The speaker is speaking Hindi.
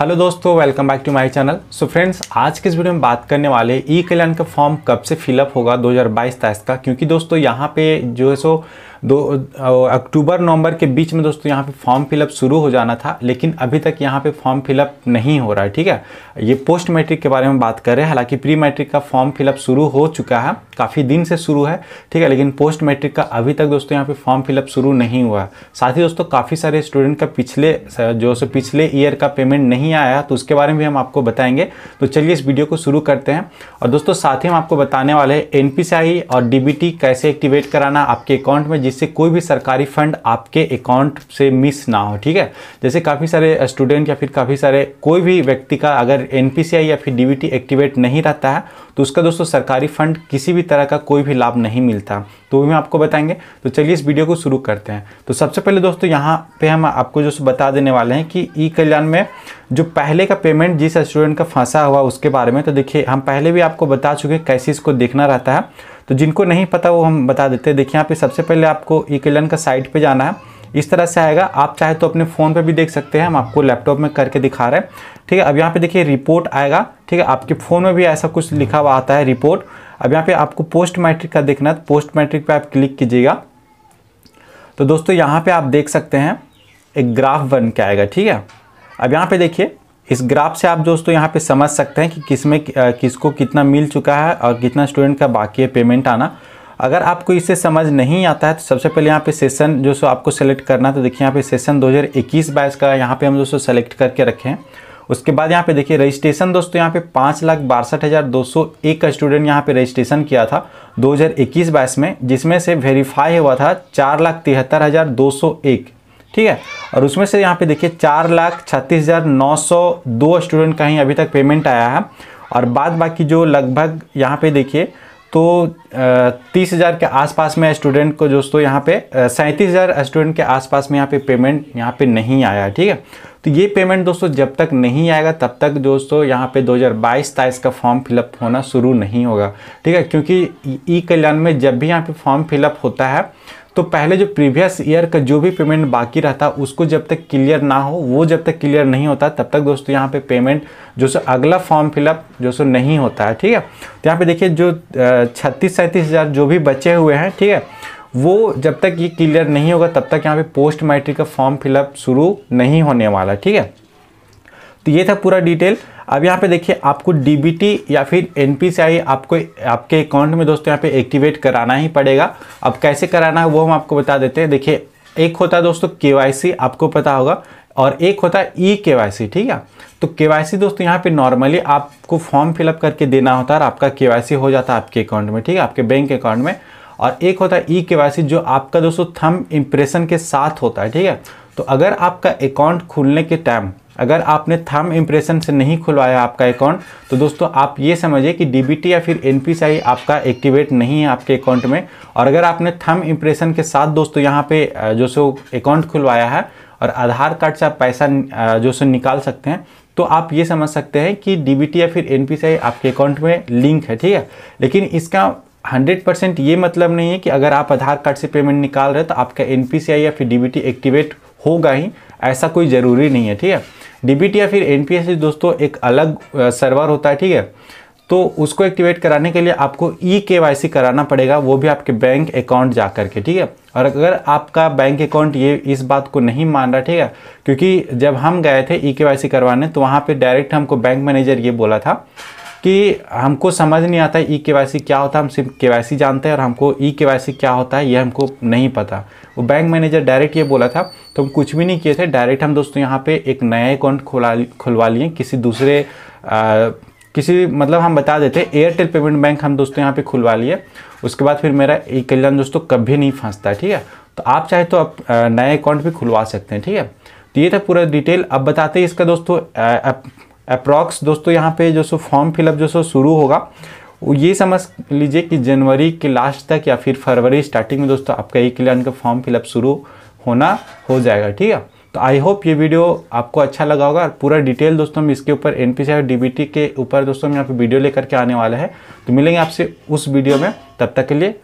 हेलो दोस्तों welcome back to my channel so friends आज के इस वीडियो में बात करने वाले ई कल्याण का फॉर्म कब से फिलअप होगा 2022 हज़ार का क्योंकि दोस्तों यहाँ पे जो है सो दो अक्टूबर नवंबर के बीच में दोस्तों यहाँ पे फॉर्म फिलअप शुरू हो जाना था लेकिन अभी तक यहाँ पे फॉर्म फिलअप नहीं हो रहा है ठीक है ये पोस्ट मैट्रिक के बारे में बात कर रहे हैं हालांकि प्री मैट्रिक का फॉर्म फिलअप शुरू हो चुका है काफ़ी दिन से शुरू है ठीक है लेकिन पोस्ट मैट्रिक का अभी तक दोस्तों यहाँ पर फॉर्म फिलअप शुरू नहीं हुआ है साथ ही दोस्तों काफ़ी सारे स्टूडेंट का पिछले जो सो पिछले ईयर का पेमेंट नहीं आया तो उसके बारे में भी हम आपको बताएंगे तो चलिए इस वीडियो को शुरू करते हैं और दोस्तों साथ ही हम आपको बताने वाले हैं एन और डी कैसे एक्टिवेट कराना आपके अकाउंट में जिससे कोई भी सरकारी फंड आपके अकाउंट से मिस ना हो ठीक है जैसे काफ़ी सारे स्टूडेंट या फिर काफ़ी सारे कोई भी व्यक्ति का अगर एन या फिर डी एक्टिवेट नहीं रहता है तो उसका दोस्तों सरकारी फंड किसी भी तरह का कोई भी लाभ नहीं मिलता तो भी हम आपको बताएंगे तो चलिए इस वीडियो को शुरू करते हैं तो सबसे पहले दोस्तों यहाँ पे हम आपको जो बता देने वाले हैं कि ई कल्याण में जो पहले का पेमेंट जिस स्टूडेंट का फंसा हुआ उसके बारे में तो देखिए हम पहले भी आपको बता चुके हैं कैसे इसको देखना रहता है तो जिनको नहीं पता वो हम बता देते हैं देखिए यहाँ पे सबसे पहले आपको इकेलन का साइट पे जाना है इस तरह से आएगा आप चाहे तो अपने फ़ोन पे भी देख सकते हैं हम आपको लैपटॉप में करके दिखा रहे हैं ठीक है अब यहाँ पे देखिए रिपोर्ट आएगा ठीक है आपके फ़ोन में भी ऐसा कुछ लिखा हुआ आता है रिपोर्ट अब यहाँ पर आपको पोस्ट मैट्रिक का देखना है पोस्ट मैट्रिक पर आप क्लिक कीजिएगा तो दोस्तों यहाँ पर आप देख सकते हैं एक ग्राफ बन के आएगा ठीक है अब यहाँ पर देखिए इस ग्राफ से आप दोस्तों यहाँ पे समझ सकते हैं कि किस में किसको कितना मिल चुका है और कितना स्टूडेंट का बाकी है पेमेंट आना अगर आपको इससे समझ नहीं आता है तो सबसे पहले यहाँ पे सेशन जो सो आपको सेलेक्ट करना तो देखिए यहाँ पे सेशन 2021 बाईस का यहाँ पे हम दोस्तों सेलेक्ट करके रखे हैं उसके बाद यहाँ पे देखिए रजिस्ट्रेशन दोस्तों यहाँ पे पाँच लाख बासठ हज़ार दो सौ एक का स्टूडेंट यहाँ पे रजिस्ट्रेशन किया था 2021 हज़ार में जिसमें से वेरीफाई हुआ था चार लाख तिहत्तर हज़ार दो सौ एक ठीक है और उसमें से यहाँ पे देखिए चार लाख छत्तीस हज़ार नौ सौ दो स्टूडेंट का ही अभी तक पेमेंट आया है और बाद बाकी जो लगभग यहाँ पे देखिए तो तीस हज़ार के आसपास में स्टूडेंट को दोस्तों यहाँ पे सैंतीस हज़ार स्टूडेंट के आसपास में यहाँ पे पेमेंट यहाँ पे नहीं आया है ठीक है तो ये पेमेंट दोस्तों जब तक नहीं आएगा तब तक दोस्तों यहाँ पे 2022 हज़ार का फॉर्म फिलअप होना शुरू नहीं होगा ठीक है क्योंकि ई कल्याण में जब भी यहाँ पे फॉर्म फिलअप होता है तो पहले जो प्रीवियस ईयर का जो भी पेमेंट बाकी रहता उसको जब तक क्लियर ना हो वो जब तक क्लियर नहीं होता तब तक दोस्तों यहाँ पे पेमेंट जो सो अगला फॉर्म फिलअप जो सो नहीं होता है ठीक है तो यहाँ पे देखिए जो छत्तीस सैंतीस हज़ार जो भी बचे हुए हैं ठीक है वो जब तक ये क्लियर नहीं होगा तब तक यहाँ पे पोस्ट मैट्रिक का फॉर्म फिलअप शुरू नहीं होने वाला ठीक है तो ये था पूरा डिटेल अब यहाँ पे देखिए आपको डीबीटी या फिर एनपीसीआई आपको आपके अकाउंट में दोस्तों यहाँ पे एक्टिवेट कराना ही पड़ेगा अब कैसे कराना है वो हम आपको बता देते हैं देखिए एक होता है दोस्तों के आपको पता होगा और एक होता है ई के ठीक है तो के दोस्तों यहाँ पे नॉर्मली आपको फॉर्म फिलअप करके देना होता है और आपका के हो जाता है आपके अकाउंट में ठीक है आपके बैंक अकाउंट में और एक होता है ई के जो आपका दोस्तों थम इम्प्रेशन के साथ होता है ठीक है तो अगर आपका अकाउंट खुलने के टाइम अगर आपने थम इम्प्रेशन से नहीं खुलवाया आपका अकाउंट तो दोस्तों आप ये समझिए कि डी या फिर एन आपका एक्टिवेट नहीं है आपके अकाउंट में और अगर आपने थम इम्प्रेशन के साथ दोस्तों यहाँ पे जो सो अकाउंट खुलवाया है और आधार कार्ड से आप पैसा जो सो निकाल सकते हैं तो आप ये समझ सकते हैं कि डी या फिर एन आपके अकाउंट में लिंक है ठीक है लेकिन इसका 100 परसेंट ये मतलब नहीं है कि अगर आप आधार कार्ड से पेमेंट निकाल रहे हैं तो आपका एन या फिर डी एक्टिवेट होगा ही ऐसा कोई ज़रूरी नहीं है ठीक है डीबीटी या फिर एस दोस्तों एक अलग सर्वर होता है ठीक है तो उसको एक्टिवेट कराने के लिए आपको ई के वाई सी कराना पड़ेगा वो भी आपके बैंक अकाउंट जा कर के ठीक है और अगर आपका बैंक अकाउंट ये इस बात को नहीं मान रहा ठीक है क्योंकि जब हम गए थे ई के वाई सी करवाने तो वहाँ पर डायरेक्ट हमको बैंक मैनेजर ये बोला था कि हमको समझ नहीं आता ई के क्या होता है हम सिर्फ के जानते हैं और हमको ई के क्या होता है ये हमको नहीं पता वो बैंक मैनेजर डायरेक्ट ये बोला था तो हम कुछ भी नहीं किए थे डायरेक्ट हम दोस्तों यहाँ पे एक नया अकाउंट खुला खुलवा लिए किसी दूसरे आ, किसी मतलब हम बता देते एयरटेल पेमेंट बैंक हम दोस्तों यहाँ पे खुलवा लिए उसके बाद फिर मेरा ई कल्याण दोस्तों कभी नहीं फंसता ठीक है तो आप चाहे तो आप नए अकाउंट भी खुलवा सकते हैं ठीक है तो ये था पूरा डिटेल अब बताते हैं इसका दोस्तों अप्रॉक्स दोस्तों यहाँ पे जो सो फॉर्म फिलअप जो सो शुरू होगा ये समझ लीजिए कि जनवरी के लास्ट तक या फिर फरवरी स्टार्टिंग में दोस्तों आपका ई क्लियर का फॉर्म फिलअप शुरू होना हो जाएगा ठीक है तो आई होप ये वीडियो आपको अच्छा लगा होगा और पूरा डिटेल दोस्तों हम इसके ऊपर एन और डी के ऊपर दोस्तों हम यहाँ पर वीडियो लेकर के आने वाला है तो मिलेंगे आपसे उस वीडियो में तब तक के लिए